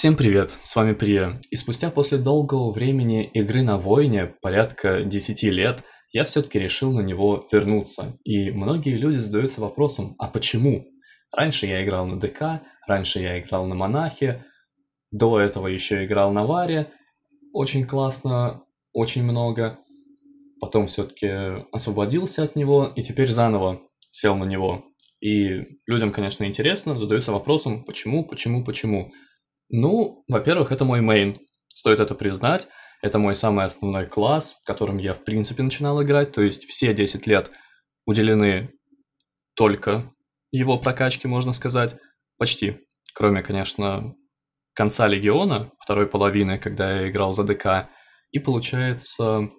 Всем привет, с вами Прия, и спустя после долгого времени игры на Войне, порядка 10 лет, я все-таки решил на него вернуться, и многие люди задаются вопросом, а почему? Раньше я играл на ДК, раньше я играл на Монахе, до этого еще играл на Варе, очень классно, очень много, потом все-таки освободился от него и теперь заново сел на него. И людям, конечно, интересно, задаются вопросом, почему, почему, почему. Ну, во-первых, это мой мейн. Стоит это признать. Это мой самый основной класс, которым я, в принципе, начинал играть. То есть все 10 лет уделены только его прокачке, можно сказать. Почти. Кроме, конечно, конца Легиона, второй половины, когда я играл за ДК. И получается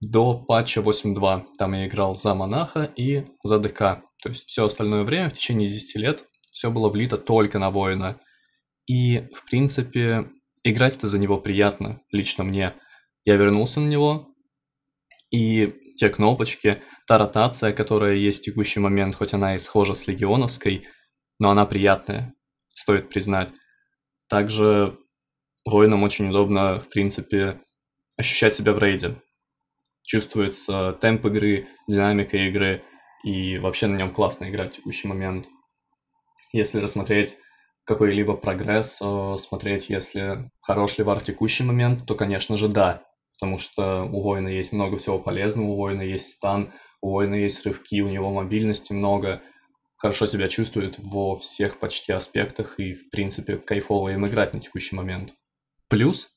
до патча 8.2. Там я играл за Монаха и за ДК. То есть все остальное время, в течение 10 лет, все было влито только на Воина – и, в принципе, играть это за него приятно, лично мне. Я вернулся на него, и те кнопочки, та ротация, которая есть в текущий момент, хоть она и схожа с легионовской, но она приятная, стоит признать. Также воинам очень удобно, в принципе, ощущать себя в рейде. Чувствуется темп игры, динамика игры, и вообще на нем классно играть в текущий момент. Если рассмотреть какой-либо прогресс э, смотреть, если хорош ли вар в текущий момент, то, конечно же, да. Потому что у воина есть много всего полезного, у воина есть стан, у воина есть рывки, у него мобильности много. Хорошо себя чувствует во всех почти аспектах и, в принципе, кайфово им играть на текущий момент. Плюс,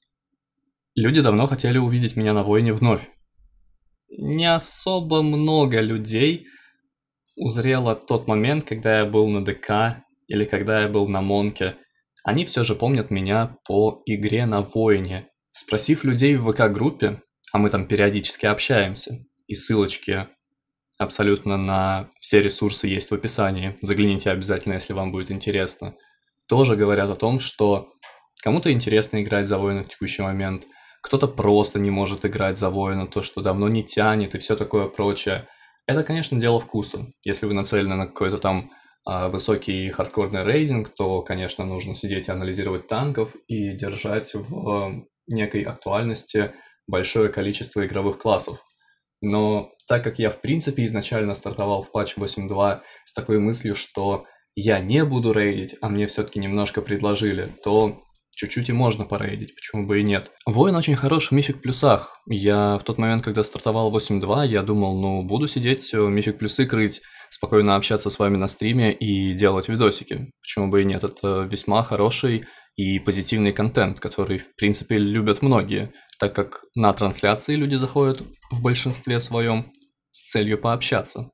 люди давно хотели увидеть меня на Воине вновь. Не особо много людей узрело тот момент, когда я был на ДК или когда я был на Монке, они все же помнят меня по игре на Воине. Спросив людей в ВК-группе, а мы там периодически общаемся, и ссылочки абсолютно на все ресурсы есть в описании, загляните обязательно, если вам будет интересно, тоже говорят о том, что кому-то интересно играть за воина в текущий момент, кто-то просто не может играть за воина, то, что давно не тянет и все такое прочее. Это, конечно, дело вкуса. Если вы нацелены на какое-то там а высокий хардкорный рейдинг, то, конечно, нужно сидеть и анализировать танков и держать в эм, некой актуальности большое количество игровых классов. Но так как я, в принципе, изначально стартовал в патч 8.2 с такой мыслью, что я не буду рейдить, а мне все-таки немножко предложили, то чуть-чуть и можно порейдить, почему бы и нет. Воин очень хорош в мифик плюсах. Я в тот момент, когда стартовал 8.2, я думал, ну, буду сидеть, э, мифик плюсы крыть спокойно общаться с вами на стриме и делать видосики. Почему бы и нет? Это весьма хороший и позитивный контент, который, в принципе, любят многие, так как на трансляции люди заходят в большинстве своем с целью пообщаться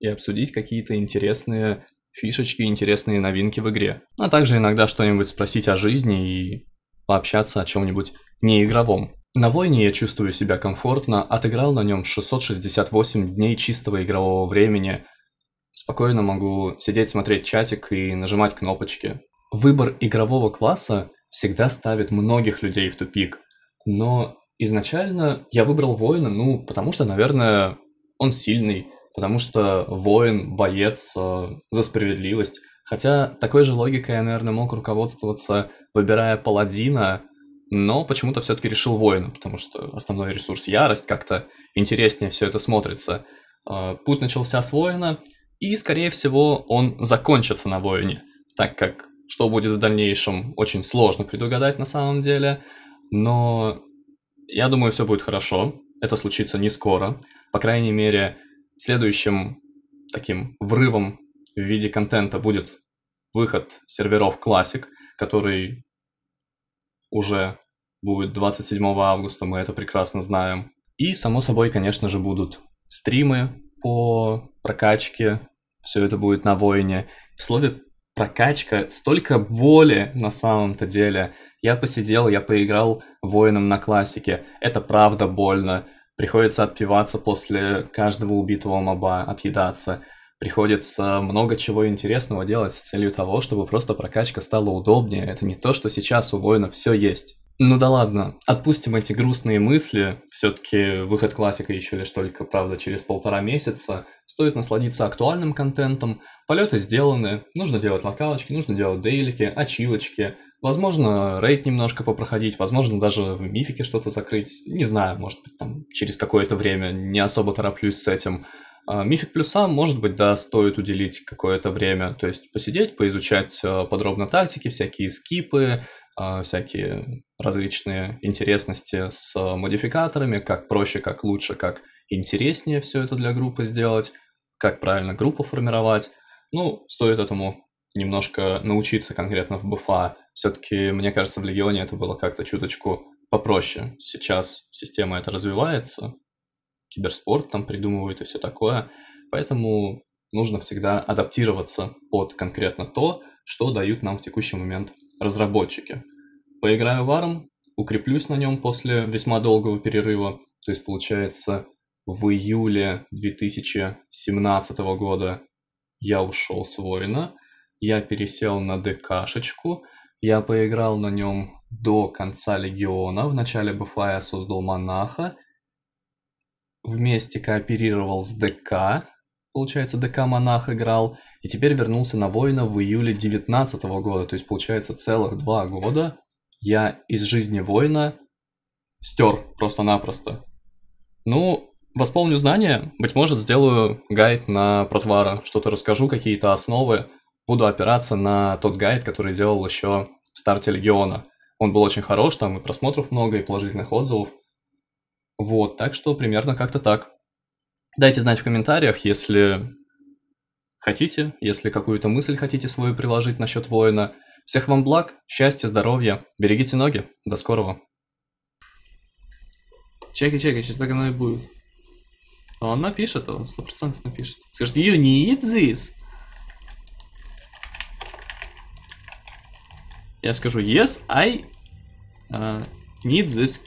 и обсудить какие-то интересные фишечки, интересные новинки в игре. А также иногда что-нибудь спросить о жизни и пообщаться о чем-нибудь неигровом. На войне я чувствую себя комфортно, отыграл на нем 668 дней чистого игрового времени, спокойно могу сидеть, смотреть чатик и нажимать кнопочки. Выбор игрового класса всегда ставит многих людей в тупик. Но изначально я выбрал воина, ну, потому что, наверное, он сильный, потому что воин, боец э, за справедливость. Хотя такой же логикой я, наверное, мог руководствоваться, выбирая паладина, но почему-то все-таки решил воина, потому что основной ресурс ярость, как-то интереснее все это смотрится. Э, путь начался с воина, и, скорее всего, он закончится на воине, так как что будет в дальнейшем очень сложно предугадать на самом деле. Но я думаю, все будет хорошо. Это случится не скоро. По крайней мере, следующим таким врывом в виде контента будет выход серверов Classic, который уже будет 27 августа, мы это прекрасно знаем. И, само собой, конечно же, будут стримы по прокачке все это будет на воине. В слове прокачка столько боли на самом-то деле. Я посидел, я поиграл воином на классике. Это правда больно. Приходится отпиваться после каждого убитого моба, отъедаться. Приходится много чего интересного делать с целью того, чтобы просто прокачка стала удобнее. Это не то, что сейчас у воина все есть. Ну да ладно, отпустим эти грустные мысли. Все-таки выход классика еще лишь только, правда, через полтора месяца. Стоит насладиться актуальным контентом. Полеты сделаны, нужно делать локалочки, нужно делать дейлики, очилочки. Возможно, рейд немножко попроходить, возможно, даже в мифике что-то закрыть. Не знаю, может быть, там через какое-то время не особо тороплюсь с этим. А, мифик плюсам, может быть, да, стоит уделить какое-то время, то есть посидеть, поизучать э, подробно тактики, всякие скипы, а, всякие различные интересности с модификаторами, как проще, как лучше, как интереснее все это для группы сделать, как правильно группу формировать. Ну, стоит этому немножко научиться конкретно в БФА. Все-таки, мне кажется, в Легионе это было как-то чуточку попроще. Сейчас система это развивается, киберспорт там придумывает и все такое. Поэтому нужно всегда адаптироваться под конкретно то, что дают нам в текущий момент разработчики. Поиграю в ARM, укреплюсь на нем после весьма долгого перерыва, то есть получается в июле 2017 года я ушел с воина, я пересел на ДКшечку, я поиграл на нем до конца легиона, в начале БФА я создал монаха, вместе кооперировал с ДК, получается ДК монах играл, и теперь вернулся на «Воина» в июле 19 года, то есть, получается, целых два года я из жизни «Воина» стер просто-напросто. Ну, восполню знания, быть может, сделаю гайд на протвара, что-то расскажу, какие-то основы, буду опираться на тот гайд, который делал еще в старте Легиона. Он был очень хорош, там и просмотров много, и положительных отзывов. Вот, так что примерно как-то так. Дайте знать в комментариях, если Хотите, если какую-то мысль хотите свою приложить насчет воина. Всех вам благ, счастья, здоровья. Берегите ноги. До скорого. Чекай, чекай, сейчас так оно и будет. А, а он напишет, он сто процентов напишет. Скажет, you need this. Я скажу, yes, I uh, need this.